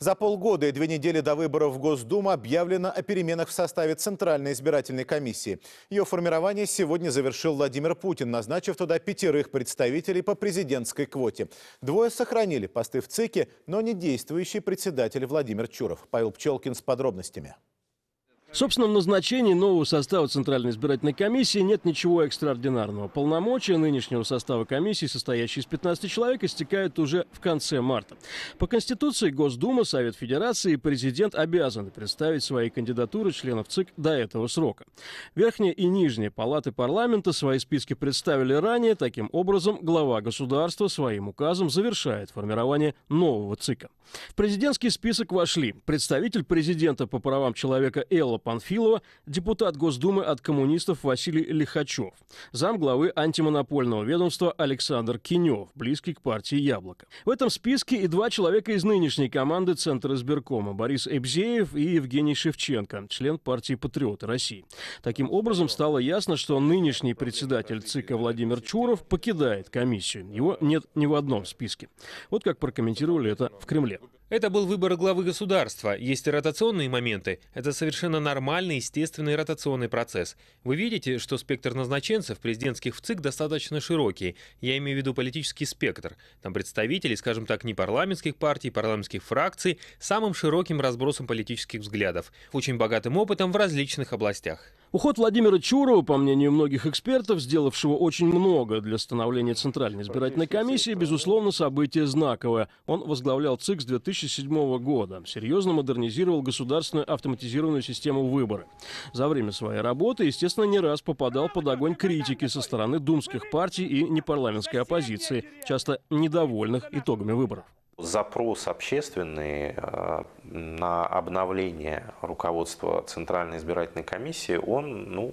За полгода и две недели до выборов в Госдуму объявлено о переменах в составе Центральной избирательной комиссии. Ее формирование сегодня завершил Владимир Путин, назначив туда пятерых представителей по президентской квоте. Двое сохранили посты в ЦИКе, но не действующий председатель Владимир Чуров. Павел Пчелкин с подробностями. Собственно, в назначении нового состава Центральной избирательной комиссии нет ничего экстраординарного. Полномочия нынешнего состава комиссии, состоящей из 15 человек, истекают уже в конце марта. По Конституции Госдума, Совет Федерации и президент обязаны представить свои кандидатуры членов ЦИК до этого срока. Верхняя и нижняя палаты парламента свои списки представили ранее. Таким образом, глава государства своим указом завершает формирование нового ЦИКа. В президентский список вошли представитель президента по правам человека Элла Павла Панфилова, депутат Госдумы от коммунистов Василий Лихачев, замглавы антимонопольного ведомства Александр Кинев, близкий к партии «Яблоко». В этом списке и два человека из нынешней команды Центра избиркома – Борис Эбзеев и Евгений Шевченко, член партии «Патриоты России». Таким образом, стало ясно, что нынешний председатель ЦИКа Владимир Чуров покидает комиссию. Его нет ни в одном списке. Вот как прокомментировали это в Кремле. Это был выбор главы государства. Есть и ротационные моменты. Это совершенно нормальный, естественный ротационный процесс. Вы видите, что спектр назначенцев президентских в ЦИК достаточно широкий. Я имею в виду политический спектр. Там представители, скажем так, не парламентских партий, парламентских фракций, самым широким разбросом политических взглядов, очень богатым опытом в различных областях. Уход Владимира Чурова, по мнению многих экспертов, сделавшего очень много для становления Центральной избирательной комиссии, безусловно, событие знаковое. Он возглавлял ЦИК с 2007 года, серьезно модернизировал государственную автоматизированную систему выборы. За время своей работы, естественно, не раз попадал под огонь критики со стороны думских партий и непарламентской оппозиции, часто недовольных итогами выборов. Запрос общественный э, на обновление руководства Центральной избирательной комиссии, он ну,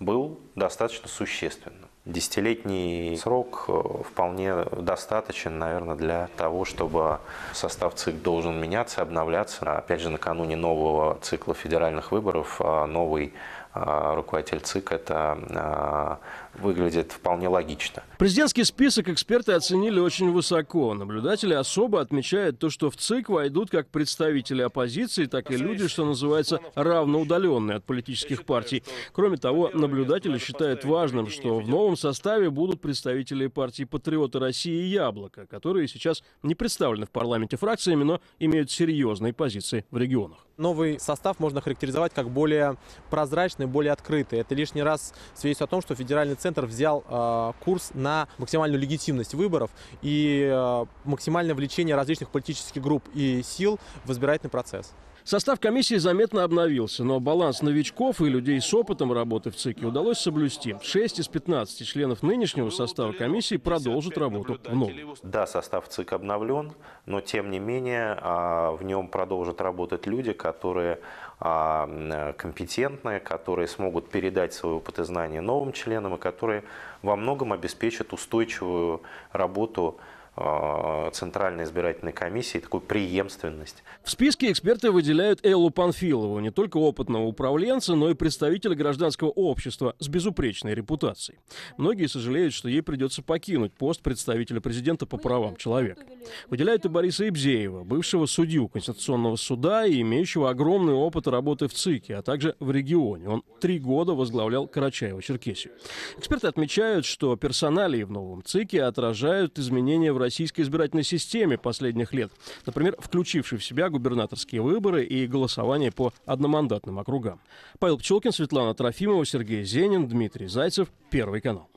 был достаточно существенным. Десятилетний срок э, вполне достаточен, наверное, для того, чтобы состав ЦИК должен меняться, обновляться. Опять же, накануне нового цикла федеральных выборов а новый а, руководитель ЦИК, это а, выглядит вполне логично. Президентский список эксперты оценили очень высоко. Наблюдатели особо отмечают то, что в ЦИК войдут как представители оппозиции, так и люди, что называется, равноудаленные от политических партий. Кроме того, наблюдатели считают важным, что в новом составе будут представители партии «Патриоты России» и «Яблоко», которые сейчас не представлены в парламенте фракциями, но имеют серьезные позиции в регионах. Новый состав можно характеризовать как более прозрачный, прозрачные, более открытые. Это лишний раз свидетельствует о том, что федеральный центр взял э, курс на максимальную легитимность выборов и э, максимальное влечение различных политических групп и сил в избирательный процесс. Состав комиссии заметно обновился, но баланс новичков и людей с опытом работы в ЦИКе удалось соблюсти. 6 из 15 членов нынешнего состава комиссии продолжат работу в новом. Да, состав ЦИК обновлен, но тем не менее а, в нем продолжат работать люди, которые а, компетентные, которые смогут передать свое опыт и знания новым членам и которые во многом обеспечат устойчивую работу Э, Центральной избирательной комиссии, такую преемственность. В списке эксперты выделяют Эллу Панфилову, не только опытного управленца, но и представителя гражданского общества с безупречной репутацией. Многие сожалеют, что ей придется покинуть пост представителя президента по правам человека. Выделяют и Бориса Ибзеева, бывшего судью Конституционного суда и имеющего огромный опыт работы в ЦИКе, а также в регионе. Он три года возглавлял Карачаево-Черкесию. Эксперты отмечают, что персоналии в новом ЦИКе отражают изменения в российской избирательной системе последних лет, например, включивший в себя губернаторские выборы и голосование по одномандатным округам. Павел Пчелкин, Светлана Трофимова, Сергей Зенин, Дмитрий Зайцев, Первый канал.